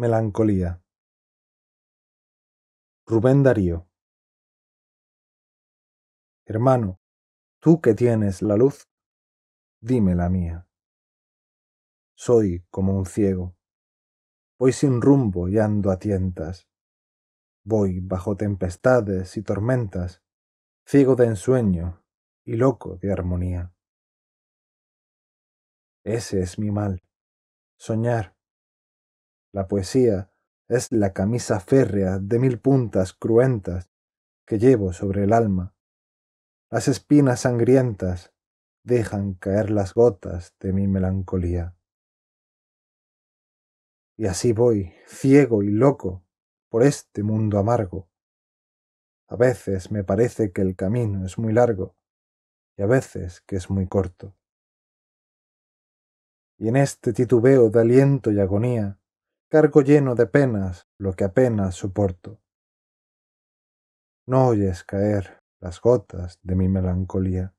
Melancolía. Rubén Darío Hermano, tú que tienes la luz, dime la mía. Soy como un ciego. Voy sin rumbo y ando a tientas. Voy bajo tempestades y tormentas, ciego de ensueño y loco de armonía. Ese es mi mal, soñar, la poesía es la camisa férrea de mil puntas cruentas que llevo sobre el alma. Las espinas sangrientas dejan caer las gotas de mi melancolía. Y así voy, ciego y loco, por este mundo amargo. A veces me parece que el camino es muy largo y a veces que es muy corto. Y en este titubeo de aliento y agonía, cargo lleno de penas lo que apenas soporto. No oyes caer las gotas de mi melancolía.